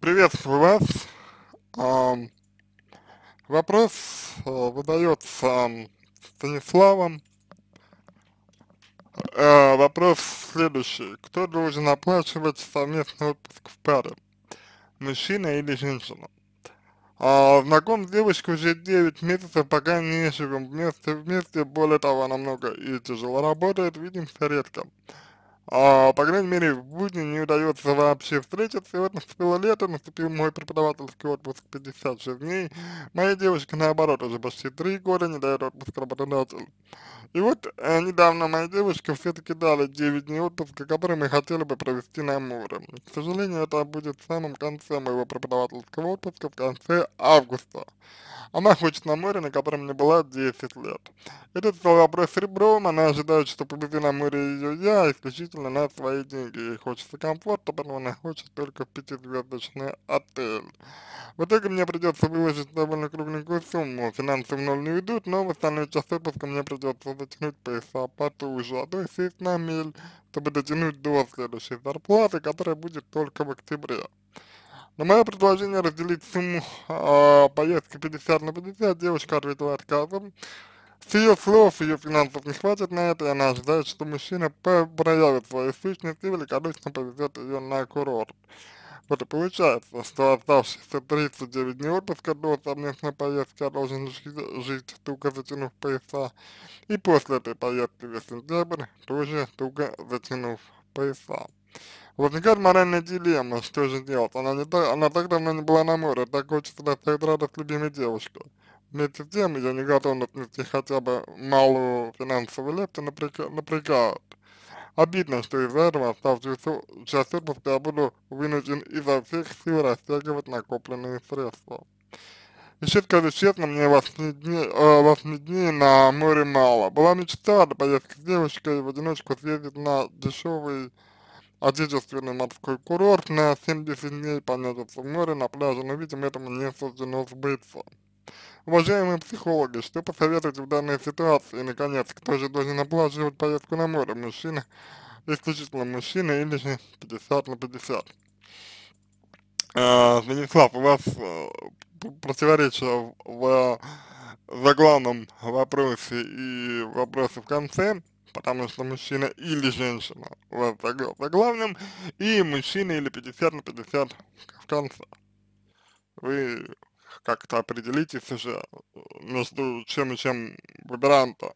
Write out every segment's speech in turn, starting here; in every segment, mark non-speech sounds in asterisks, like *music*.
Приветствую вас. А, вопрос э, выдается um, Станиславом. Э, вопрос следующий. Кто должен оплачивать совместный отпуск в паре? Мужчина или женщина? А, знаком с девочкой уже 9 месяцев, пока не живем вместе, вместе, более того, намного и тяжело работает, видимся редко. А, по крайней мере, в будни не удается вообще встретиться. И вот наступило лето, наступил мой преподавательский отпуск 56 дней. Моя девочка, наоборот, уже почти 3 года не дает отпуск работодателю. И вот э, недавно моя девочка все-таки дали 9 дней отпуска, которые мы хотели бы провести на море. К сожалению, это будет в самом конце моего преподавательского отпуска, в конце августа. Она хочет на море, на котором мне было 10 лет. Этот стал вопрос ребром, она ожидает, что повезу на море ее я, исключительно исключительно на свои деньги. Ей хочется комфорта, поэтому она хочет только пятизвездочный отель. В итоге мне придется выложить довольно кругленькую сумму. Финансы в ноль не уйдут, но в остальные часы выпуска мне придется затянуть пояса потуже, а то и сесть на мель, чтобы дотянуть до следующей зарплаты, которая будет только в октябре. На мое предложение разделить сумму э, поездки 50 на 50 девушка ответила отказом. С ее слов ее финансов не хватит на это, и она ожидает, что мужчина проявит свою сущность и великодушно повезет ее на курорт. Вот и получается, что оставшиеся 39 дней отпуска до совместной поездки я а должен жить, туго затянув пояса, и после этой поездки весь сентябрь тоже туго затянув пояса. Возникает моральная дилемма, что же делать, она, не так, она так давно не была на море, так хочется доставить радость любимой девушке на эти темы, я не готов нести хотя бы малую финансовую лепту напрягают. Обидно, что из-за этого, оставшую часть отпуска, я буду вынужден изо всех сил растягивать накопленные средства. Еще скажу честно, мне восьми дней, э, восьми дней на море мало. Была мечта до поездки с девушкой в одиночку съездить на дешевый отечественный морской курорт на 70 дней понятиться в море на пляже, но, видимо, этому не суждено сбыться. Уважаемые психологи, что посоветуете в данной ситуации? И, наконец, кто же должен оплачивать поездку на море? Мужчина, исключительно мужчина или же 50 на 50? А, Станислав, у вас э, противоречие в заглавном вопросе и вопросе в конце, потому что мужчина или женщина у вас за и мужчина или 50 на 50 в конце. Вы как то определить, если же э, между чем и чем выбираем-то.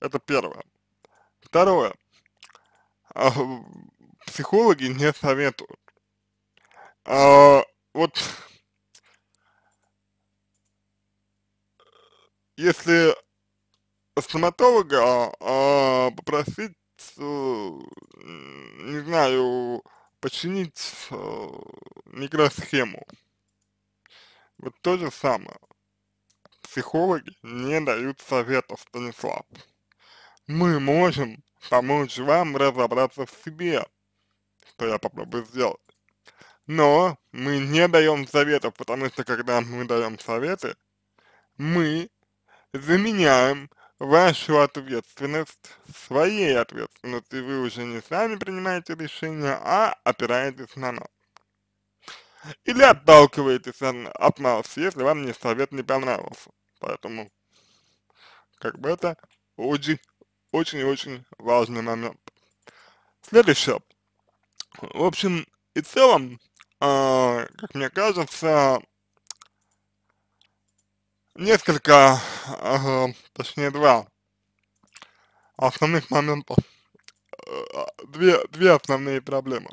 Это первое. Второе. А, психологи не советуют. А, вот если стоматолога а, а попросить, э, не знаю, починить а, микросхему, вот то же самое. Психологи не дают советов, Станислав. Мы можем помочь вам разобраться в себе, что я попробую сделать. Но мы не даем советов, потому что когда мы даем советы, мы заменяем вашу ответственность своей ответственностью. Вы уже не сами принимаете решения, а опираетесь на нас или отталкиваетесь от нас, если вам не совет не понравился. Поэтому, как бы это очень, очень очень важный момент. Следующее. В общем и целом, э, как мне кажется, несколько, э, точнее два основных моментов, э, а, две, две основные проблемы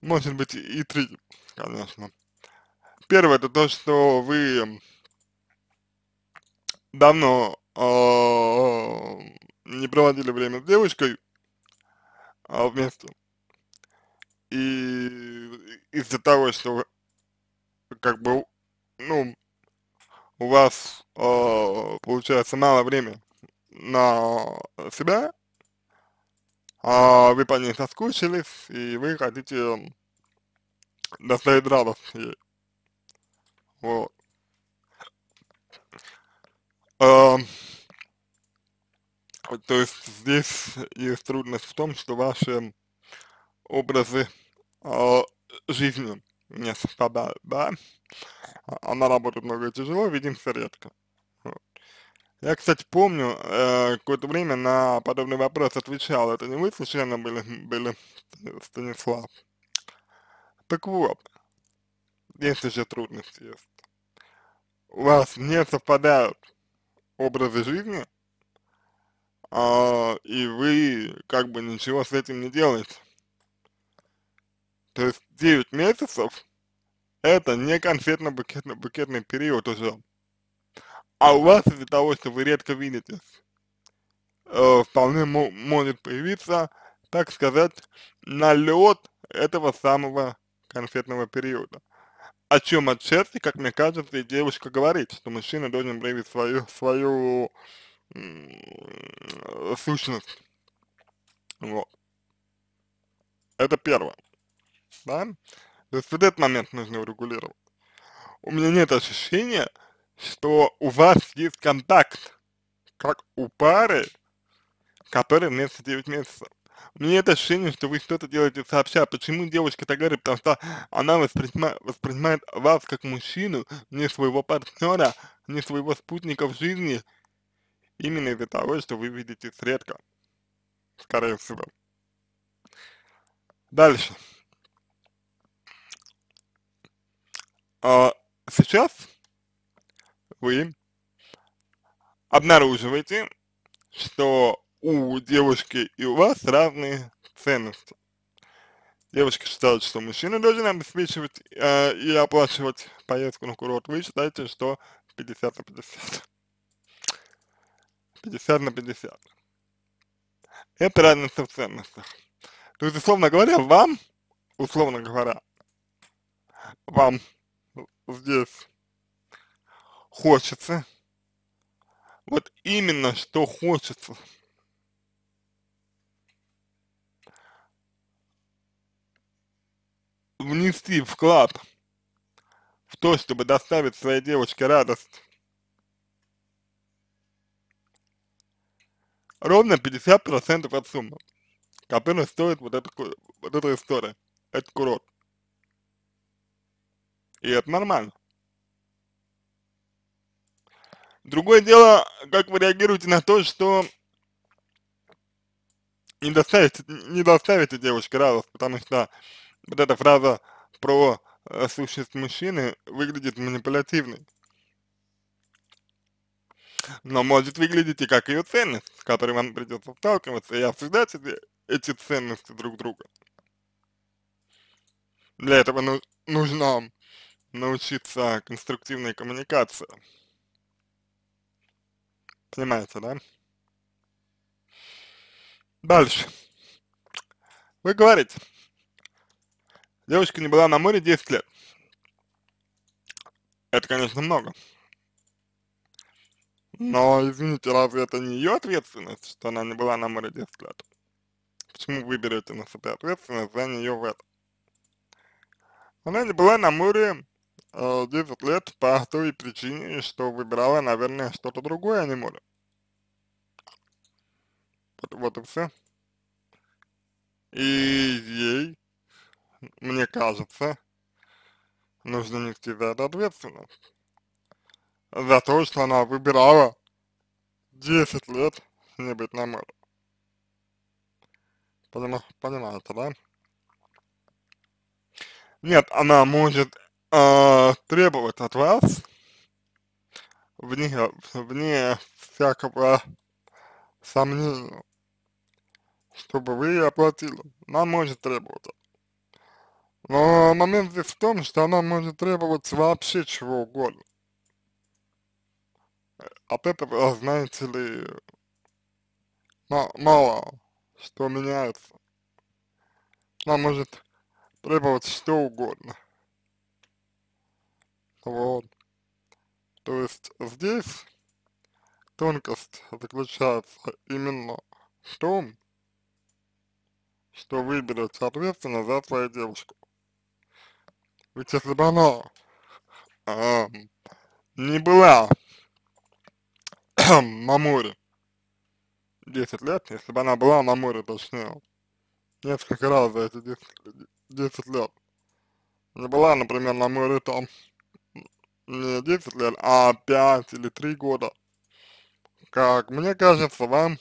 может быть и три, конечно. Первое это то, что вы давно э, не проводили время с девушкой э, а, вместе. И из-за того, что как бы, ну, у вас э, получается мало времени на себя, а вы по ней соскучились, и вы хотите эм, доставить радость ей. Вот. А, то есть здесь есть трудность в том, что ваши эм, образы а, жизни не совпадают, да? Она работает много тяжело, видимся редко. Я, кстати, помню, э, какое-то время на подобный вопрос отвечал. Это не вы случайно были, были Станислав? Так вот, если же трудности есть, у вас не совпадают образы жизни, э, и вы как бы ничего с этим не делаете. То есть 9 месяцев это не конфетно-букетный период уже а у вас из-за того, что вы редко видитесь, э, вполне может появиться, так сказать, налет этого самого конфетного периода. О чем отчасти, как мне кажется, и девушка говорит, что мужчина должен проявить свою, свою сущность. Вот. Это первое. Да? То есть вот этот момент нужно урегулировать. У меня нет ощущения, что у вас есть контакт, как у пары, который вместе 9 месяцев. Мне это ощущение, что вы что-то делаете сообща. Почему девочка так говорит? Потому что она воспринимает, воспринимает вас как мужчину, не своего партнера, не своего спутника в жизни, именно из-за того, что вы видите редко, скорее всего. Дальше. А, сейчас вы обнаруживаете, что у девушки и у вас разные ценности. Девушка считает, что мужчина должен обеспечивать э, и оплачивать поездку на курорт. Вы считаете, что 50 на 50. 50 на 50. Это разница в ценностях. То есть, условно говоря, вам, условно говоря, вам здесь хочется. Вот именно что хочется. внести вклад в то, чтобы доставить своей девочке радость. Ровно 50% от суммы, которая стоит вот эта, вот эта история, этот курорт. И это нормально. Другое дело, как вы реагируете на то, что не доставите, не доставите девушке радость, потому что вот эта фраза про э, сущность мужчины выглядит манипулятивной. Но может выглядеть и как ее ценность, с которой вам придется сталкиваться и обсуждать эти, эти ценности друг друга. Для этого ну, нужно научиться конструктивной коммуникации. Понимаете, да? Дальше. Вы говорите, девочка не была на море 10 лет. Это, конечно, много. Но, извините, разве это не ее ответственность, что она не была на море 10 лет? Почему вы берете на себя ответственность за нее в этом? Она не была на море э, 10 лет по той причине, что выбирала, наверное, что-то другое, а не море. Вот, вот и все. И ей, мне кажется, нужно нести за это ответственность. За то, что она выбирала 10 лет не быть на море. Поним, понимаете, да? Нет, она может э, требовать от вас, вне, вне всякого сомнения, чтобы вы ее оплатили. Она может требоваться. Но момент здесь в том, что она может требовать вообще чего угодно. От этого, а знаете ли, мало что меняется. Она может требовать что угодно. Вот. То есть здесь тонкость заключается именно в том, что выберете соответственно за свою девушку. Ведь если бы она э, не была *clears throat* на море 10 лет, если бы она была на море, точнее, несколько раз за эти 10, 10 лет, не была, например, на море там не 10 лет, а 5 или 3 года, как мне кажется, вам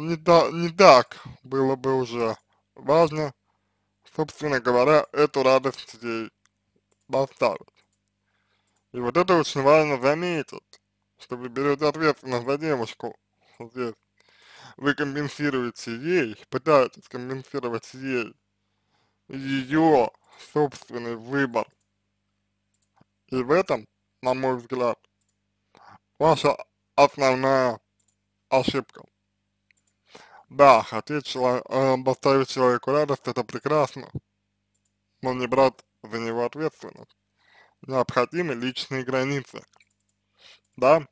не, та, не так было бы уже. Важно, собственно говоря, эту радость ей доставить. И вот это очень важно заметить, что вы берете ответственность за девушку здесь. Вы компенсируете ей, пытаетесь компенсировать ей ее собственный выбор. И в этом, на мой взгляд, ваша основная ошибка. Да, хотеть чело э, поставить человеку радость, это прекрасно, но не брать за него ответственность. Необходимы личные границы. Да?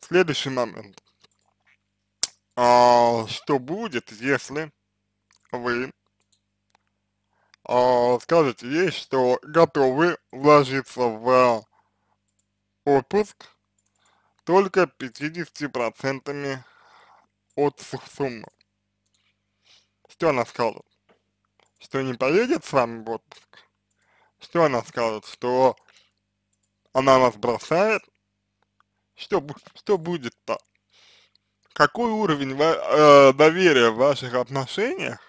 Следующий момент. А, что будет, если вы а, скажете ей, что готовы вложиться в отпуск только 50% от суммы. Что она скажет? Что не поедет с вами в отпуск? Что она скажет? Что она вас бросает? Что, что будет-то? Какой уровень э, доверия в ваших отношениях,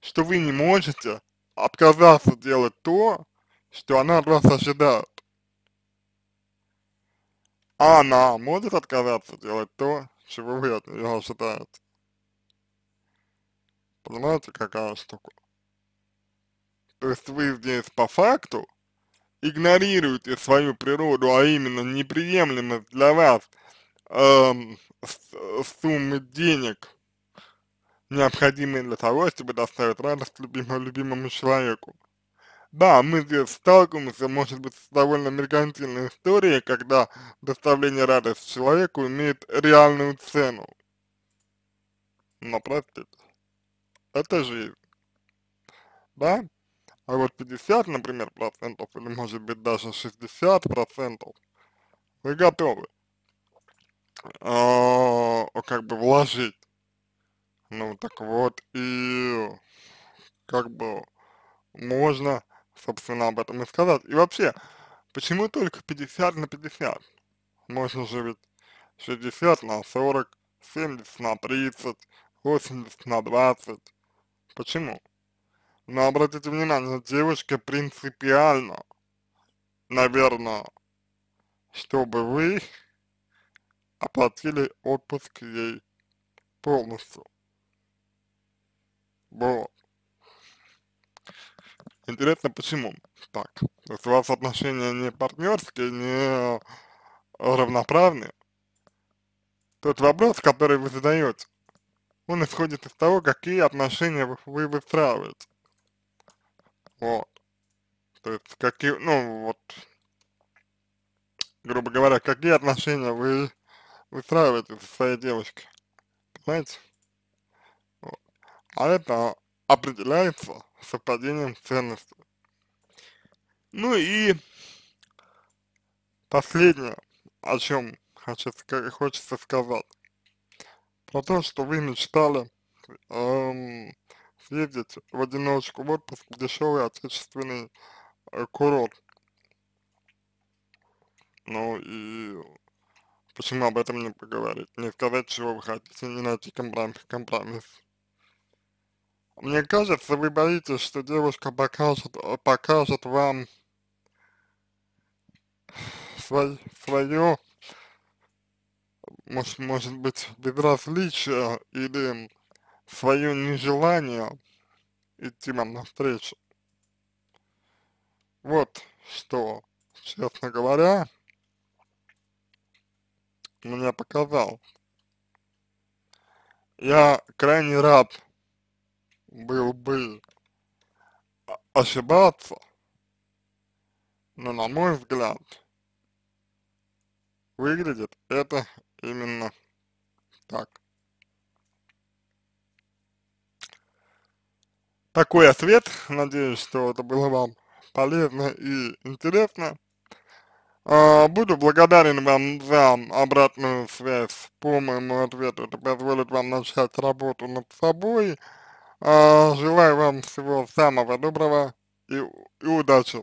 что вы не можете отказаться делать то, что она от вас ожидает? А она может отказаться делать то, чего вы от нее ожидаете. Понимаете, какая штука? То есть вы здесь по факту игнорируете свою природу, а именно неприемлемость для вас эм, суммы денег, необходимые для того, чтобы доставить радость любимому, любимому человеку. Да, мы здесь сталкиваемся, может быть, с довольно меркантильной историей, когда доставление радости человеку имеет реальную цену. Но простите, это жизнь. Да? А вот 50, например, процентов, или может быть даже 60 процентов, вы готовы э, как бы вложить. Ну так вот, и как бы можно собственно, об этом и сказать. И вообще, почему только 50 на 50? Можно же ведь 60 на 40, 70 на 30, 80 на 20. Почему? Но обратите внимание, девушка принципиально, наверное, чтобы вы оплатили отпуск ей полностью. Вот. Интересно, почему так? То есть у вас отношения не партнерские, не э, равноправные. Тот вопрос, который вы задаете, он исходит из того, какие отношения вы, выстраиваете. Вот. То есть, какие, ну, вот, грубо говоря, какие отношения вы выстраиваете со своей девочкой. Понимаете? Вот. А это определяется совпадением ценностей. Ну и последнее, о чем хочу, хочется сказать, про то, что вы мечтали эм, съездить в одиночку в отпуск в дешевый отечественный э, курорт. Ну и почему об этом не поговорить, не сказать, чего вы хотите, не найти компромисс. компромисс. Мне кажется, вы боитесь, что девушка покажет, э, покажет вам свой, свое, может, может быть, безразличие или свое нежелание идти вам навстречу. Вот что, честно говоря, мне показал. Я крайне рад был бы ошибаться, но на мой взгляд, выглядит это именно так. Такой ответ. Надеюсь, что это было вам полезно и интересно. А, буду благодарен вам за обратную связь по моему ответу. Это позволит вам начать работу над собой. А, желаю вам всего самого доброго и, и удачи.